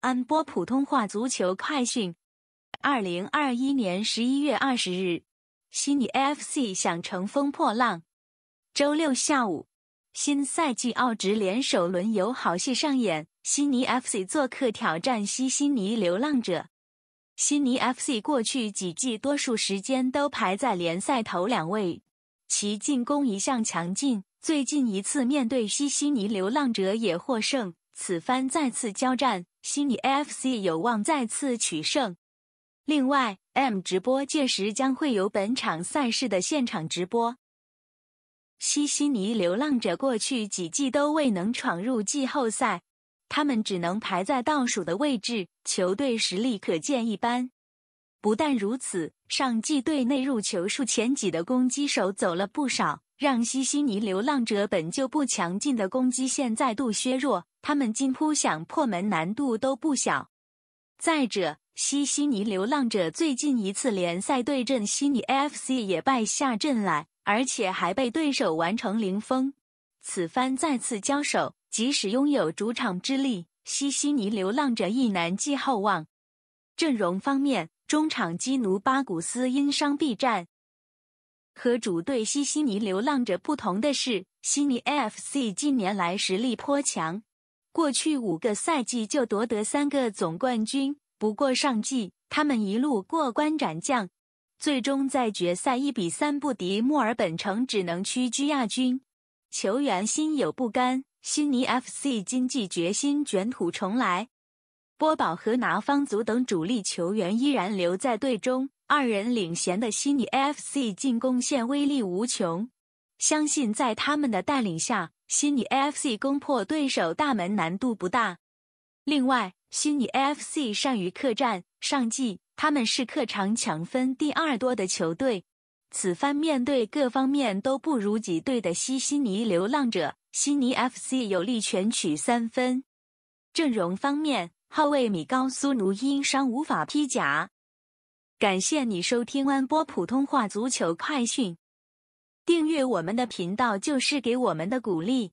安播普通话足球快讯：二零二一年十一月二十日，悉尼 AFC 想乘风破浪。周六下午，新赛季澳职联首轮游好戏上演，悉尼 FC 做客挑战西悉尼流浪者。悉尼 FC 过去几季多数时间都排在联赛头两位，其进攻一向强劲。最近一次面对西悉尼流浪者也获胜，此番再次交战。悉尼 AFC 有望再次取胜。另外，M 直播届时将会有本场赛事的现场直播。西悉尼流浪者过去几季都未能闯入季后赛，他们只能排在倒数的位置，球队实力可见一斑。不但如此，上季队内入球数前几的攻击手走了不少。让西西尼流浪者本就不强劲的攻击线再度削弱，他们近扑想破门难度都不小。再者，西西尼流浪者最近一次联赛对阵悉尼 AFC 也败下阵来，而且还被对手完成零封。此番再次交手，即使拥有主场之力，西西尼流浪者亦难寄厚望。阵容方面，中场基努巴古斯因伤避战。和主队西悉尼流浪者不同的是，悉尼 FC 近年来实力颇强，过去五个赛季就夺得三个总冠军。不过上季他们一路过关斩将，最终在决赛一比三不敌墨尔本城，只能屈居亚军。球员心有不甘，悉尼 FC 经济决心卷土重来。波宝和拿方足等主力球员依然留在队中。二人领衔的悉尼 AFC 进攻线威力无穷，相信在他们的带领下，悉尼 AFC 攻破对手大门难度不大。另外，悉尼 AFC 善于客战，上季他们是客场抢分第二多的球队。此番面对各方面都不如己队的悉尼流浪者，悉尼 f c 有力全取三分。阵容方面，后卫米高苏奴因伤无法披甲。感谢你收听安播普通话足球快讯，订阅我们的频道就是给我们的鼓励。